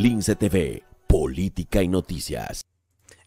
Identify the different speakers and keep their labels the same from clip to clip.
Speaker 1: Lince TV, Política y Noticias.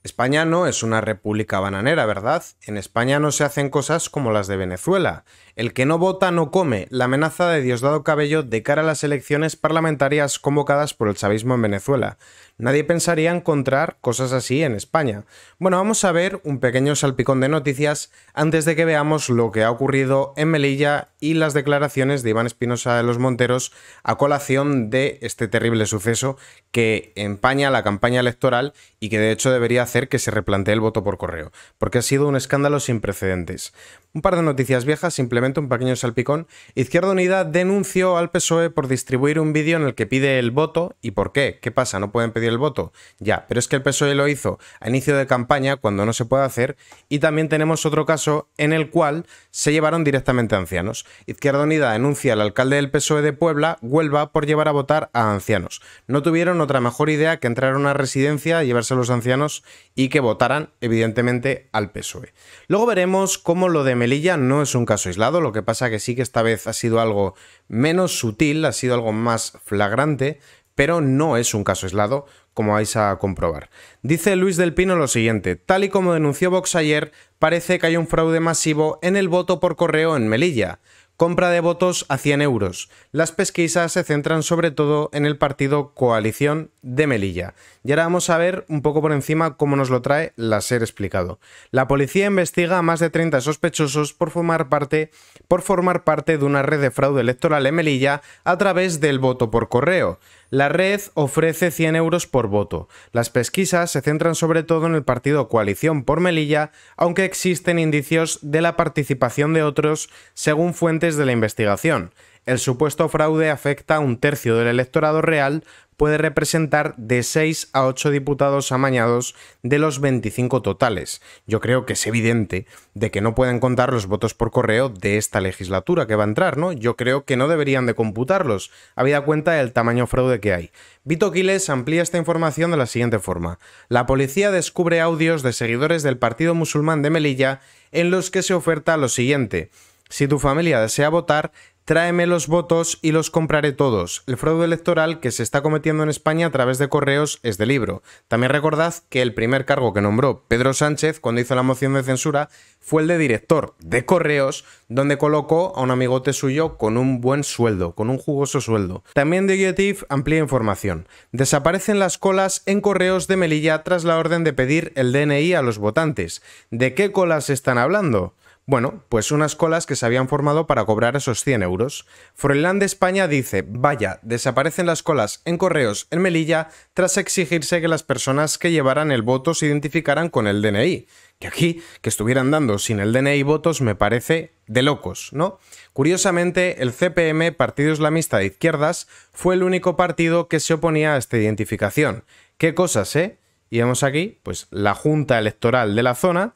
Speaker 1: España no es una república bananera, ¿verdad? En España no se hacen cosas como las de Venezuela. El que no vota no come, la amenaza de Diosdado Cabello de cara a las elecciones parlamentarias convocadas por el chavismo en Venezuela. Nadie pensaría encontrar cosas así en España. Bueno, vamos a ver un pequeño salpicón de noticias antes de que veamos lo que ha ocurrido en Melilla y las declaraciones de Iván Espinosa de los Monteros a colación de este terrible suceso que empaña la campaña electoral y que de hecho debería hacer que se replantee el voto por correo, porque ha sido un escándalo sin precedentes. Un par de noticias viejas, simplemente un pequeño salpicón. Izquierda Unida denunció al PSOE por distribuir un vídeo en el que pide el voto y por qué. ¿Qué pasa? ¿No pueden pedir voto. Ya, pero es que el PSOE lo hizo a inicio de campaña, cuando no se puede hacer, y también tenemos otro caso en el cual se llevaron directamente ancianos. Izquierda Unida denuncia al alcalde del PSOE de Puebla, Huelva, por llevar a votar a ancianos. No tuvieron otra mejor idea que entrar a una residencia, llevarse a los ancianos y que votaran, evidentemente, al PSOE. Luego veremos cómo lo de Melilla no es un caso aislado, lo que pasa que sí que esta vez ha sido algo menos sutil, ha sido algo más flagrante, pero no es un caso aislado, como vais a comprobar. Dice Luis del Pino lo siguiente, tal y como denunció Vox ayer, parece que hay un fraude masivo en el voto por correo en Melilla compra de votos a 100 euros. Las pesquisas se centran sobre todo en el partido Coalición de Melilla. Y ahora vamos a ver un poco por encima cómo nos lo trae la SER explicado. La policía investiga a más de 30 sospechosos por formar parte, por formar parte de una red de fraude electoral en Melilla a través del voto por correo. La red ofrece 100 euros por voto. Las pesquisas se centran sobre todo en el partido Coalición por Melilla, aunque existen indicios de la participación de otros según fuentes de la investigación. El supuesto fraude afecta a un tercio del electorado real, puede representar de 6 a 8 diputados amañados de los 25 totales. Yo creo que es evidente de que no pueden contar los votos por correo de esta legislatura que va a entrar, ¿no? Yo creo que no deberían de computarlos, habida cuenta del tamaño fraude que hay. Vito Quiles amplía esta información de la siguiente forma. La policía descubre audios de seguidores del Partido Musulmán de Melilla en los que se oferta lo siguiente – si tu familia desea votar, tráeme los votos y los compraré todos. El fraude electoral que se está cometiendo en España a través de correos es de libro. También recordad que el primer cargo que nombró Pedro Sánchez cuando hizo la moción de censura fue el de director de correos, donde colocó a un amigote suyo con un buen sueldo, con un jugoso sueldo. También de Yetif amplía información. Desaparecen las colas en correos de Melilla tras la orden de pedir el DNI a los votantes. ¿De qué colas están hablando? Bueno, pues unas colas que se habían formado para cobrar esos 100 euros. Froilán de España dice, vaya, desaparecen las colas en correos en Melilla tras exigirse que las personas que llevaran el voto se identificaran con el DNI. Que aquí, que estuvieran dando sin el DNI votos me parece de locos, ¿no? Curiosamente, el CPM, Partido Islamista de Izquierdas, fue el único partido que se oponía a esta identificación. Qué cosas, ¿eh? Y vemos aquí, pues, la Junta Electoral de la zona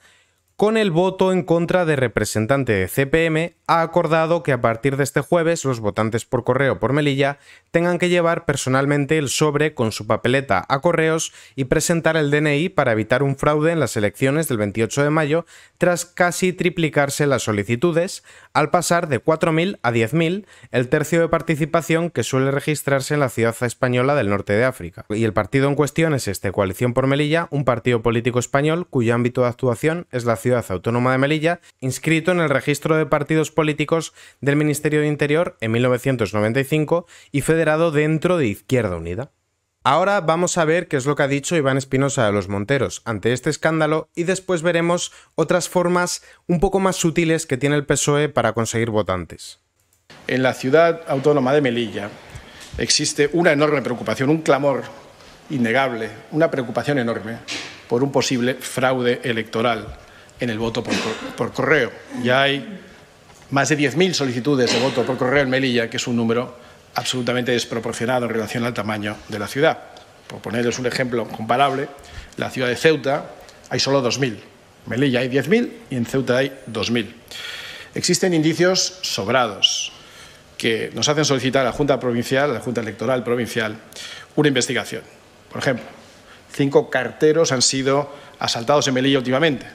Speaker 1: con el voto en contra de representante de CPM, ha acordado que a partir de este jueves los votantes por correo por Melilla tengan que llevar personalmente el sobre con su papeleta a correos y presentar el DNI para evitar un fraude en las elecciones del 28 de mayo tras casi triplicarse las solicitudes, al pasar de 4.000 a 10.000, el tercio de participación que suele registrarse en la ciudad española del norte de África. Y el partido en cuestión es este, Coalición por Melilla, un partido político español cuyo ámbito de actuación es la Ciudad Autónoma de Melilla, inscrito en el registro de partidos políticos del Ministerio de Interior en 1995 y federado dentro de Izquierda Unida. Ahora vamos a ver qué es lo que ha dicho Iván Espinosa de los Monteros ante este escándalo y después veremos otras formas un poco más sutiles que tiene el PSOE para conseguir votantes.
Speaker 2: En la ciudad autónoma de Melilla existe una enorme preocupación, un clamor innegable, una preocupación enorme por un posible fraude electoral en el voto por, correo. Ya hay más de 10.000 solicitudes de voto por correo en Melilla, que es un número absolutamente desproporcionado en relación al tamaño de la ciudad. Por ponerles un ejemplo comparable, la ciudad de Ceuta hay solo 2.000. En Melilla hay 10.000 y en Ceuta hay 2.000. Existen indicios sobrados que nos hacen solicitar a la Junta Provincial, a la Junta Electoral Provincial, una investigación. Por ejemplo, cinco carteros han sido asaltados en Melilla últimamente.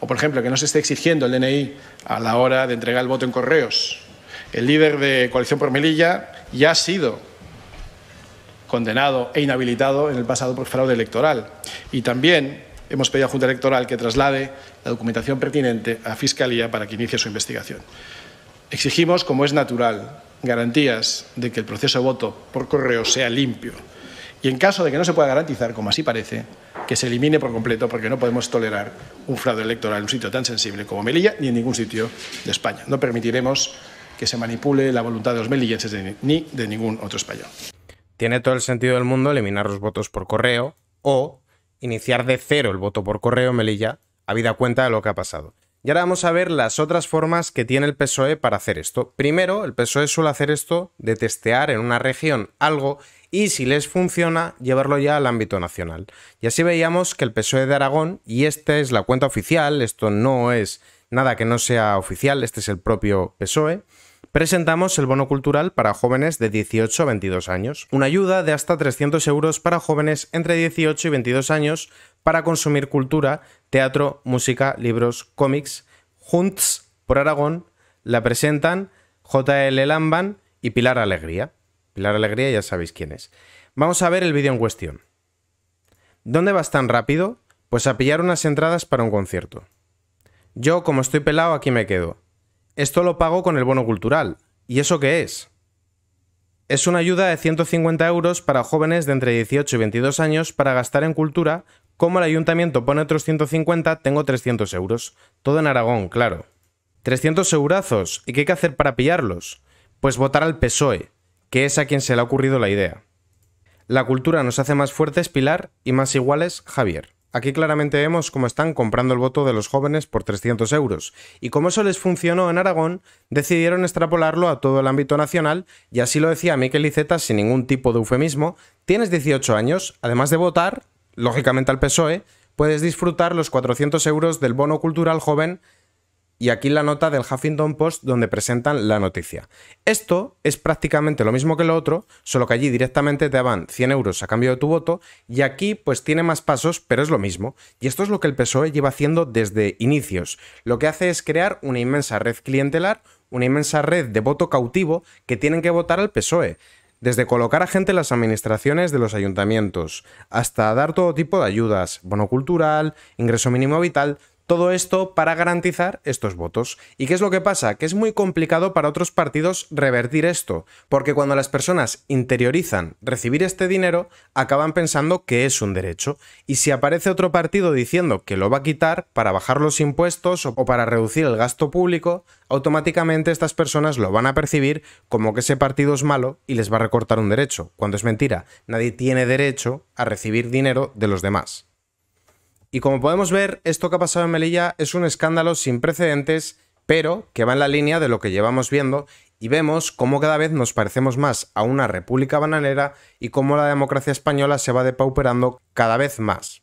Speaker 2: O, por ejemplo, que no se esté exigiendo el DNI a la hora de entregar el voto en correos. El líder de Coalición por Melilla ya ha sido condenado e inhabilitado en el pasado por fraude electoral. Y también hemos pedido a Junta Electoral que traslade la documentación pertinente a Fiscalía para que inicie su investigación. Exigimos, como es natural, garantías de que el proceso de voto por correo sea limpio y en caso de que no se pueda garantizar, como así parece, que se elimine por completo, porque no podemos tolerar un fraude electoral en un sitio tan sensible como Melilla ni en ningún sitio de España. No permitiremos que se manipule la voluntad de los melillenses ni de ningún otro español.
Speaker 1: Tiene todo el sentido del mundo eliminar los votos por correo o iniciar de cero el voto por correo Melilla, habida cuenta de lo que ha pasado. Y ahora vamos a ver las otras formas que tiene el PSOE para hacer esto. Primero, el PSOE suele hacer esto de testear en una región algo y si les funciona, llevarlo ya al ámbito nacional. Y así veíamos que el PSOE de Aragón, y esta es la cuenta oficial, esto no es nada que no sea oficial, este es el propio PSOE, presentamos el bono cultural para jóvenes de 18 a 22 años, una ayuda de hasta 300 euros para jóvenes entre 18 y 22 años para consumir cultura, teatro, música, libros, cómics. Junts por Aragón la presentan JL Lamban y Pilar Alegría la Alegría ya sabéis quién es. Vamos a ver el vídeo en cuestión. ¿Dónde vas tan rápido? Pues a pillar unas entradas para un concierto. Yo, como estoy pelado, aquí me quedo. Esto lo pago con el bono cultural. ¿Y eso qué es? Es una ayuda de 150 euros para jóvenes de entre 18 y 22 años para gastar en cultura. Como el ayuntamiento pone otros 150, tengo 300 euros. Todo en Aragón, claro. 300 eurazos. ¿Y qué hay que hacer para pillarlos? Pues votar al PSOE que es a quien se le ha ocurrido la idea. La cultura nos hace más fuertes Pilar y más iguales Javier. Aquí claramente vemos cómo están comprando el voto de los jóvenes por 300 euros, y como eso les funcionó en Aragón, decidieron extrapolarlo a todo el ámbito nacional, y así lo decía Miquel Iceta sin ningún tipo de eufemismo, tienes 18 años, además de votar, lógicamente al PSOE, puedes disfrutar los 400 euros del bono cultural joven y aquí la nota del Huffington Post donde presentan la noticia. Esto es prácticamente lo mismo que lo otro, solo que allí directamente te van 100 euros a cambio de tu voto y aquí pues tiene más pasos, pero es lo mismo. Y esto es lo que el PSOE lleva haciendo desde inicios. Lo que hace es crear una inmensa red clientelar, una inmensa red de voto cautivo que tienen que votar al PSOE desde colocar a gente en las administraciones de los ayuntamientos, hasta dar todo tipo de ayudas, bono cultural, ingreso mínimo vital, todo esto para garantizar estos votos. ¿Y qué es lo que pasa? Que es muy complicado para otros partidos revertir esto, porque cuando las personas interiorizan recibir este dinero, acaban pensando que es un derecho. Y si aparece otro partido diciendo que lo va a quitar para bajar los impuestos o para reducir el gasto público, automáticamente estas personas lo van a percibir como que ese partido es malo y les va a recortar un derecho, cuando es mentira. Nadie tiene derecho a recibir dinero de los demás. Y como podemos ver, esto que ha pasado en Melilla es un escándalo sin precedentes, pero que va en la línea de lo que llevamos viendo y vemos cómo cada vez nos parecemos más a una república bananera y cómo la democracia española se va depauperando cada vez más.